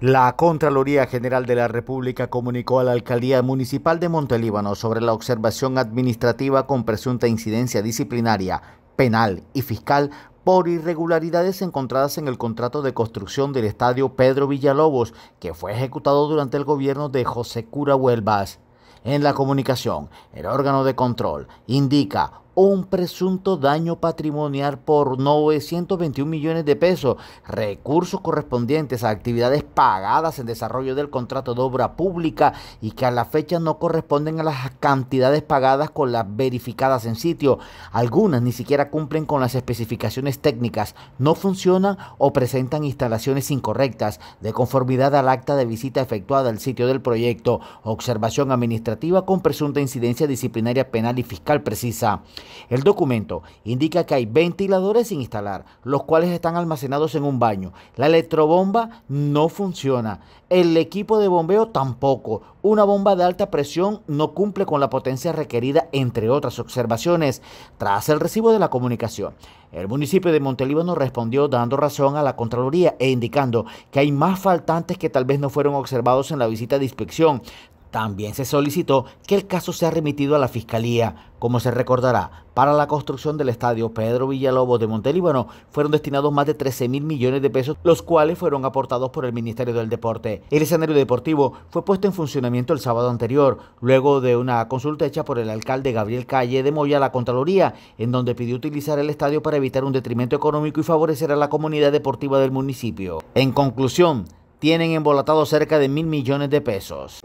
La Contraloría General de la República comunicó a la Alcaldía Municipal de Montelíbano sobre la observación administrativa con presunta incidencia disciplinaria, penal y fiscal por irregularidades encontradas en el contrato de construcción del estadio Pedro Villalobos, que fue ejecutado durante el gobierno de José Cura Huelvas. En la comunicación, el órgano de control indica un presunto daño patrimonial por 921 millones de pesos, recursos correspondientes a actividades pagadas en desarrollo del contrato de obra pública y que a la fecha no corresponden a las cantidades pagadas con las verificadas en sitio. Algunas ni siquiera cumplen con las especificaciones técnicas, no funcionan o presentan instalaciones incorrectas de conformidad al acta de visita efectuada al sitio del proyecto, observación administrativa con presunta incidencia disciplinaria penal y fiscal precisa. El documento indica que hay ventiladores sin instalar, los cuales están almacenados en un baño. La electrobomba no funciona. El equipo de bombeo tampoco. Una bomba de alta presión no cumple con la potencia requerida, entre otras observaciones, tras el recibo de la comunicación. El municipio de Montelíbano respondió dando razón a la Contraloría e indicando que hay más faltantes que tal vez no fueron observados en la visita de inspección, también se solicitó que el caso sea remitido a la Fiscalía. Como se recordará, para la construcción del estadio Pedro Villalobos de Montelíbano fueron destinados más de 13 mil millones de pesos, los cuales fueron aportados por el Ministerio del Deporte. El escenario deportivo fue puesto en funcionamiento el sábado anterior, luego de una consulta hecha por el alcalde Gabriel Calle de Moya a la Contraloría, en donde pidió utilizar el estadio para evitar un detrimento económico y favorecer a la comunidad deportiva del municipio. En conclusión, tienen embolatado cerca de mil millones de pesos.